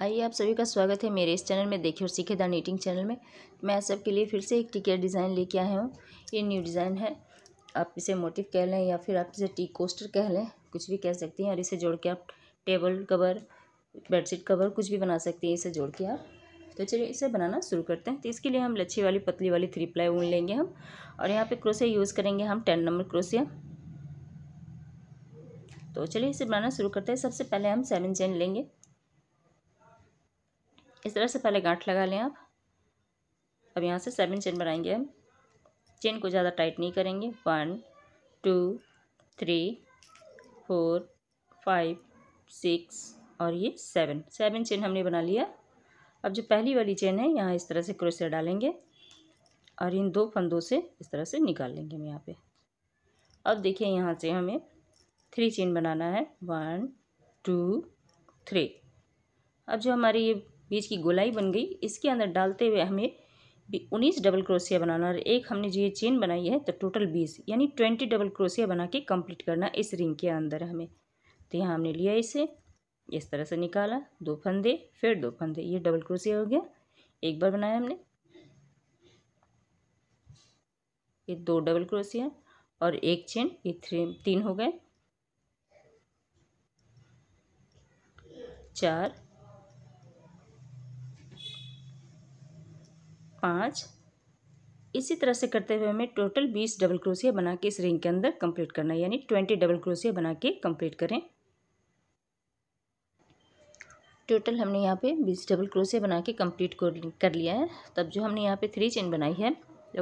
आइए आप सभी का स्वागत है मेरे इस चैनल में देखिए और सीखे द नीटिंग चैनल में मैं सबके लिए फिर से एक टिकेट डिज़ाइन लेके आया हूँ ये न्यू डिज़ाइन है आप इसे मोटिव कह लें या फिर आप इसे टी कोस्टर कह लें कुछ भी कह सकते हैं और इसे जोड़ के आप टेबल कवर बेडशीट कवर कुछ भी बना सकते हैं इसे जोड़ के आप तो चलिए इसे बनाना शुरू करते हैं तो इसके लिए हम लच्छी वाली पतली वाली थ्री प्लाई ऊन लेंगे हम और यहाँ पर क्रोसिया यूज़ करेंगे हम टेन नंबर क्रोसिया तो चलिए इसे बनाना शुरू करते हैं सबसे पहले हम सेवन चेन लेंगे इस तरह से पहले गांठ लगा लें आप अब यहाँ से सेवन चेन बनाएंगे हम चेन को ज़्यादा टाइट नहीं करेंगे one two three four five six और ये सेवन सेवन चेन हमने बना लिया अब जो पहली वाली चेन है यहाँ इस तरह से क्रोशिया डालेंगे और इन दो फंदों से इस तरह से निकाल लेंगे हम यहाँ पे अब देखिए यहाँ से हमें थ्री चेन बनाना है वन टू थ्री अब जो हमारी ये बीज की गोलाई बन गई इसके अंदर डालते हुए हमें उन्नीस डबल क्रोशिया बनाना और एक हमने जो ये चेन बनाई है तो टोटल बीस यानी ट्वेंटी डबल क्रोशिया बना के कम्प्लीट करना इस रिंग के अंदर हमें तो यहाँ हमने लिया इसे इस तरह से निकाला दो फंदे फिर दो फंदे ये डबल क्रोशिया हो गया एक बार बनाया हमने ये दो डबल क्रोशिया और एक चेन ये थ्री तीन हो गए चार पाँच इसी तरह से करते हुए हमें टोटल बीस डबल क्रोशिया बना के इस रिंग के अंदर कंप्लीट करना है यानी ट्वेंटी डबल क्रोशिया बना के कंप्लीट करें टोटल हमने यहाँ पे बीस डबल क्रोशिया बना के कंप्लीट कर लिया है तब जो हमने यहाँ पे थ्री चेन बनाई है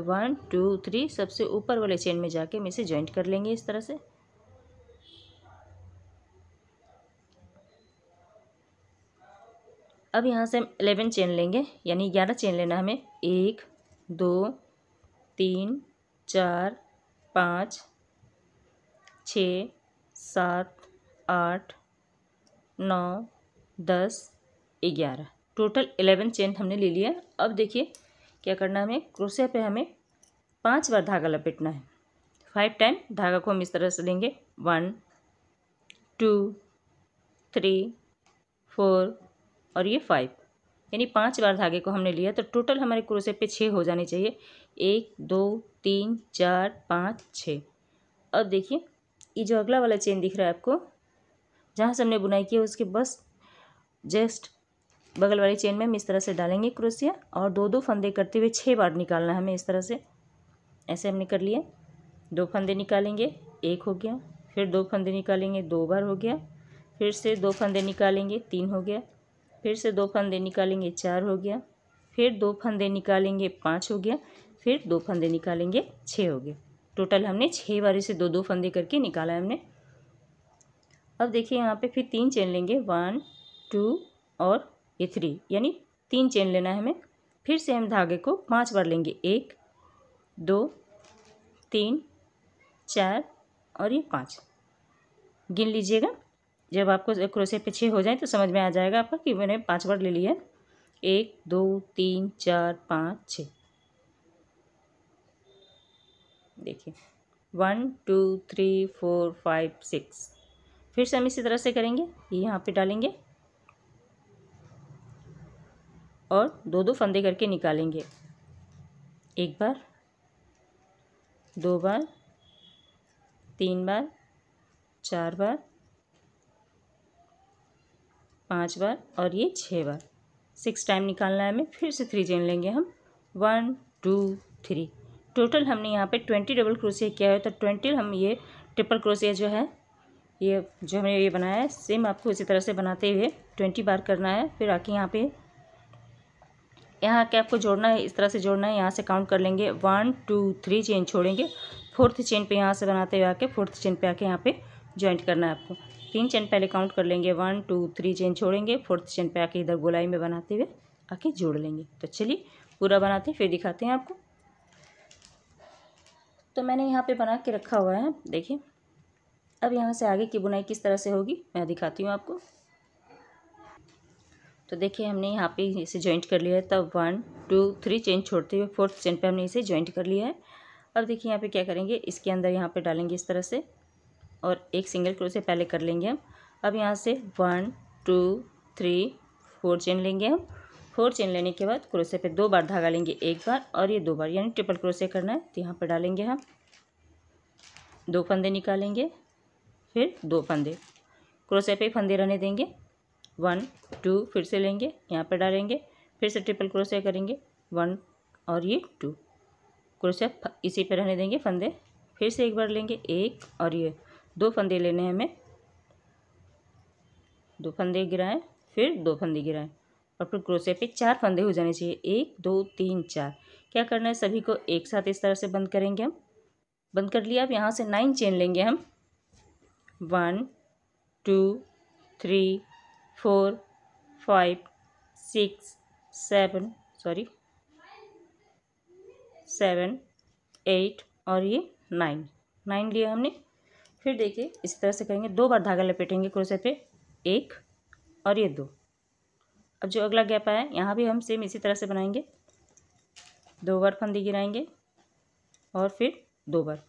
वन टू थ्री सबसे ऊपर वाले चेन में जाके हम इसे ज्वाइंट कर लेंगे इस तरह से अब यहाँ से हम एलेवन चेन लेंगे यानी ग्यारह चेन लेना हमें एक दो तीन चार पाँच छ सात आठ नौ दस ग्यारह टोटल एलेवन चेन हमने ले लिया अब देखिए क्या करना हमें क्रोशिया पे हमें पांच बार धागा लपेटना है फाइव टाइम धागा को हम इस तरह से लेंगे वन टू थ्री फोर और ये फाइव यानी पांच बार धागे को हमने लिया तो टोटल हमारे क्रोसे पे छः हो जाने चाहिए एक दो तीन चार पाँच छः अब देखिए ये जो अगला वाला चेन दिख रहा है आपको जहाँ से हमने बुनाई की है उसके बस जस्ट बगल वाली चेन में हम इस तरह से डालेंगे क्रोसिया और दो दो फंदे करते हुए छः बार निकालना है हमें इस तरह से ऐसे हमने कर लिया दो फंदे निकालेंगे एक हो गया फिर दो फंदे निकालेंगे दो बार हो गया फिर से दो फंदे निकालेंगे तीन हो गया फिर से दो फंदे निकालेंगे चार हो गया फिर दो फंदे निकालेंगे पाँच हो गया फिर दो फंदे निकालेंगे छः हो गया टोटल हमने छः बारी से दो दो फंदे करके निकाला है हमने अब देखिए यहाँ पे फिर तीन चेन लेंगे वन टू और ये थ्री यानी तीन चेन लेना है हमें फिर से हम धागे को पांच बार लेंगे एक दो तीन चार और ये पाँच गिन लीजिएगा जब आपको क्रोशिया पे छः हो जाए तो समझ में आ जाएगा आपका कि मैंने पाँच बार ले लिया है एक दो तीन चार पाँच छ देखिए one two three four five six फिर से हम इसी तरह से करेंगे ये यहाँ पे डालेंगे और दो दो फंदे करके निकालेंगे एक बार दो बार तीन बार चार बार पाँच बार और ये छः बार सिक्स टाइम निकालना है हमें फिर से थ्री चेन लेंगे हम वन टू थ्री टोटल हमने यहाँ पे ट्वेंटी डबल क्रोसिया किया है तो ट्वेंटी हम ये ट्रिपल क्रोसिया जो है ये जो हमने ये बनाया है सेम आपको इसी तरह से बनाते हुए ट्वेंटी बार करना है फिर आके यहाँ पे यहाँ के आपको जोड़ना है इस तरह से जोड़ना है यहाँ से काउंट कर लेंगे वन टू थ्री चेन छोड़ेंगे फोर्थ चेन पे यहाँ से बनाते हुए आके फोर्थ चेन पे आके यहाँ पे ज्वाइंट करना है आपको तीन चैन पहले काउंट कर लेंगे वन टू थ्री चैन छोड़ेंगे फोर्थ चैन पे आके इधर गोलाई में बनाते हुए आके जोड़ लेंगे तो चलिए पूरा बनाते हैं फिर दिखाते हैं आपको तो मैंने यहाँ पे बना के रखा हुआ है देखिए अब यहाँ से आगे की बुनाई किस तरह से होगी मैं दिखाती हूँ आपको तो देखिए हमने यहाँ पे इसे ज्वाइंट कर लिया है तब वन टू थ्री चेन छोड़ते हुए फोर्थ चेन पे हमने इसे जॉइंट कर लिया है अब देखिए यहाँ पे क्या करेंगे इसके अंदर यहाँ पे डालेंगे इस तरह से और एक सिंगल क्रोसे पहले कर लेंगे हम अब यहाँ से one two three four chain लेंगे हम फोर चेन लेने के बाद क्रोशे पे दो बार धागा लेंगे एक बार और ये दो बार यानी ट्रिपल क्रोशे करना है तो यहाँ पर डालेंगे हम दो फंदे निकालेंगे फिर दो फंदे क्रोशे पे फंदे रहने देंगे वन टू फिर से लेंगे यहाँ पर डालेंगे फिर से ट्रिपल क्रोशे करेंगे वन और ये टू क्रोशे इसी पर रहने देंगे फंदे फिर से एक बार लेंगे एक और ये दो फंदे लेने हैं हमें दो फंदे गिराएं फिर दो फंदे गिराएं और फिर क्रोसे पे चार फंदे हो जाने चाहिए एक दो तीन चार क्या करना है सभी को एक साथ इस तरह से बंद करेंगे हम बंद कर लिया अब यहाँ से नाइन चेन लेंगे हम one two three four five six seven sorry seven eight और ये नाइन नाइन लिया हमने फिर देखिए इसी तरह से करेंगे दो बार धागा लपेटेंगे क्रोसे पे एक और ये दो अब जो अगला गैप आया यहाँ भी हम सेम इसी तरह से बनाएंगे दो बार फंदे गिराएंगे और फिर दो बार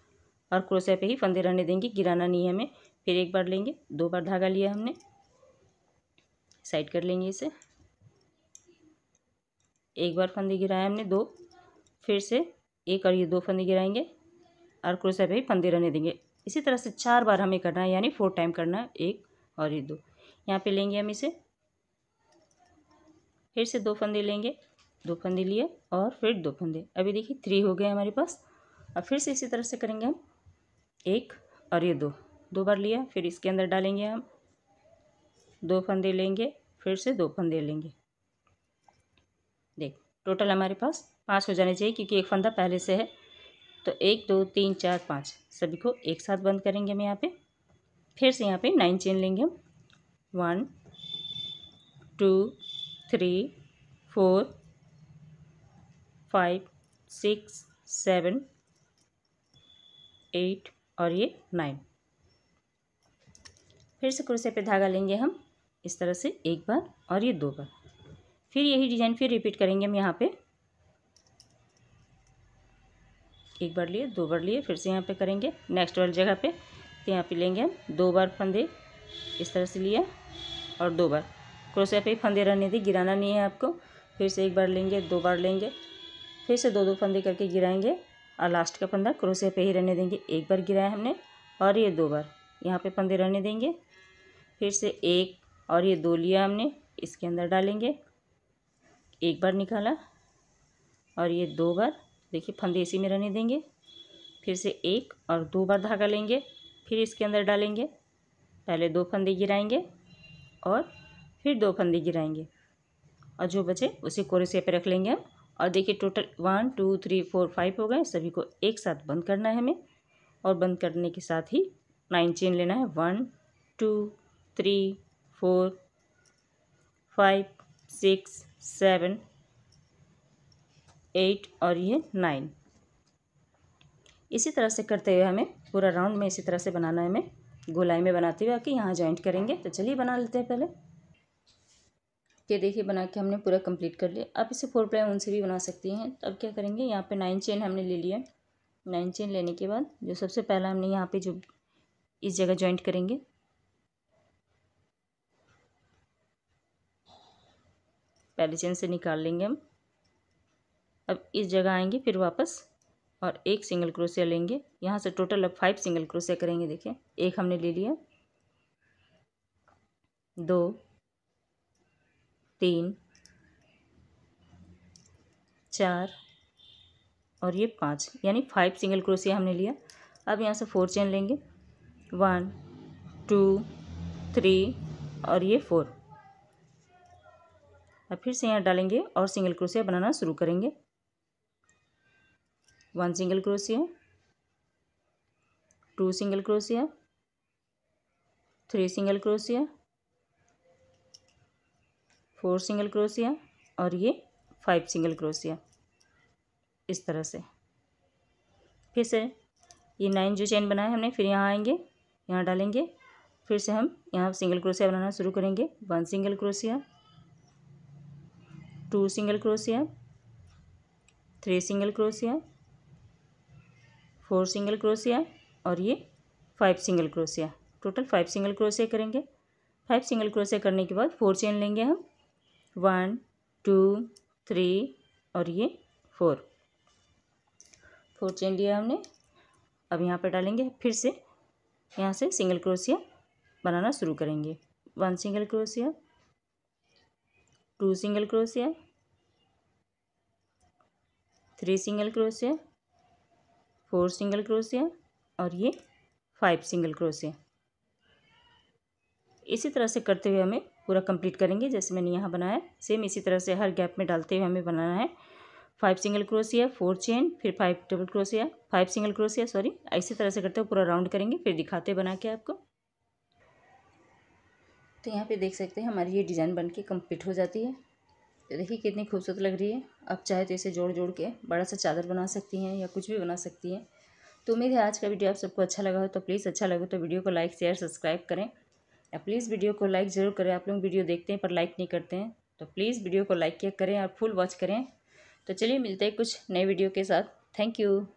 और क्रोशिया पे ही फंदे रहने देंगे गिराना नहीं है हमें फिर एक बार लेंगे दो बार धागा लिया हमने साइड कर लेंगे इसे एक बार फंदे गिराए हमने दो फिर से एक और ये दो फंदे गिराएंगे और क्रोशिया पे ही फंदे रहने देंगे इसी तरह से चार बार हमें करना है यानी फोर टाइम करना है एक और ये दो यहाँ पे लेंगे हम इसे फिर से दो फंदे लेंगे दो फंदे लिए और फिर दो फंदे अभी देखिए थ्री हो गए हमारे पास अब फिर से इसी तरह से करेंगे हम एक और ये दो दो बार लिया फिर इसके अंदर डालेंगे हम दो फंदे लेंगे फिर से दो फंदे लेंगे देख टोटल हमारे पास पाँच हो जाने चाहिए क्योंकि एक फंदा पहले से है तो एक दो तीन चार पाँच सभी को एक साथ बंद करेंगे हम यहाँ पे फिर से यहाँ पे नाइन चेन लेंगे हम one two three four five six seven eight और ये नाइन फिर से क्रोसे पे धागा लेंगे हम इस तरह से एक बार और ये दो बार फिर यही डिज़ाइन फिर रिपीट करेंगे हम यहाँ पे एक बार लिए दो बार लिए फिर से यहाँ पे करेंगे नेक्स्ट वाली जगह पे तो यहाँ पे लेंगे हम दो बार फंदे इस तरह से लिए और दो बार क्रोशिया पे फंदे रहने दी गिराना नहीं है आपको फिर से एक बार लेंगे दो बार लेंगे फिर से दो दो फंदे करके गिराएंगे और लास्ट का फंदा क्रोशिया पे ही रहने देंगे एक बार गिराया हमने और ये दो बार यहाँ पर फंदे रहने देंगे फिर से एक और ये दो लिया हमने इसके अंदर डालेंगे एक बार निकाला और ये दो बार देखिए फंदे इसी में रहने देंगे फिर से एक और दो बार धागा लेंगे फिर इसके अंदर डालेंगे पहले दो फंदे गिराएंगे और फिर दो फंदे गिराएंगे और जो बचे उसे से पर रख लेंगे हम और देखिए total one two three four five हो गए सभी को एक साथ बंद करना है हमें और बंद करने के साथ ही नाइन चेन लेना है one two three four five six seven eight और ये नाइन इसी तरह से करते हुए हमें पूरा राउंड में इसी तरह से बनाना है हमें गोलाई में बनाते हुए आके यहाँ जॉइंट करेंगे तो चलिए बना लेते हैं पहले ये देखिए बना के हमने पूरा कंप्लीट कर लिया आप इसे फोर प्लाई उनसे भी बना सकती हैं तो अब क्या करेंगे यहाँ पे नाइन चेन हमने ले लिया नाइन चेन लेने के बाद जो सबसे पहला हमने यहाँ पे जो इस जगह जॉइंट करेंगे पहले चेन से निकाल लेंगे हम अब इस जगह आएंगे फिर वापस और एक सिंगल क्रोशिया लेंगे यहाँ से टोटल अब फाइव सिंगल क्रोशिया करेंगे देखिए एक हमने ले लिया दो तीन चार और ये पाँच यानी फाइव सिंगल क्रोशिया हमने लिया अब यहाँ से फोर चेन लेंगे वन टू थ्री और ये फोर अब फिर से यहाँ डालेंगे और सिंगल क्रोशिया बनाना शुरू करेंगे वन सिंगल क्रोसिया टू सिंगल क्रोसिया थ्री सिंगल क्रोसिया फोर सिंगल क्रोसिया और ये फाइव सिंगल क्रोसिया इस तरह से फिर से ये नाइन जो चेन बनाए हमने फिर यहाँ आएंगे यहाँ डालेंगे फिर से हम यहाँ सिंगल क्रोसिया बनाना शुरू करेंगे वन सिंगल क्रोसिया टू सिंगल क्रोसिया थ्री सिंगल क्रोसिया फोर सिंगल क्रोशिया और ये फाइव सिंगल क्रोशिया टोटल फाइव सिंगल क्रोशिया करेंगे फाइव सिंगल क्रोशिया करने के बाद फोर चेन लेंगे हम वन टू थ्री और ये फोर फोर चेन लिया हमने अब यहाँ पर डालेंगे फिर से यहाँ से सिंगल क्रोशिया बनाना शुरू करेंगे वन सिंगल क्रोशिया टू सिंगल क्रोशिया थ्री सिंगल क्रोशिया फोर सिंगल क्रोशिया और ये फाइव सिंगल क्रोशिया इसी तरह से करते हुए हमें पूरा कंप्लीट करेंगे जैसे मैंने यहाँ बनाया सेम इसी तरह से हर गैप में डालते हुए हमें बनाना है फाइव सिंगल क्रोशिया फोर चेन फिर फाइव डबल क्रोशिया फाइव सिंगल क्रोशिया सॉरी इसी तरह से करते हुए पूरा राउंड करेंगे फिर दिखाते बना के आपको तो यहाँ पे देख सकते हैं हमारी ये डिज़ाइन बन के कम्प्लीट हो जाती है तो देखिए कितनी खूबसूरत लग रही है आप चाहे तो इसे जोड़ जोड़ के बड़ा सा चादर बना सकती हैं या कुछ भी बना सकती हैं तो उम्मीद है आज का वीडियो आप सबको अच्छा लगा हो तो प्लीज़ अच्छा लगे तो वीडियो को लाइक शेयर सब्सक्राइब करें या प्लीज़ वीडियो को लाइक ज़रूर करें आप लोग वीडियो देखते हैं पर लाइक नहीं करते हैं तो प्लीज़ वीडियो को लाइक किया करें और फुल वॉच करें तो चलिए मिलते हैं कुछ नए वीडियो के साथ थैंक यू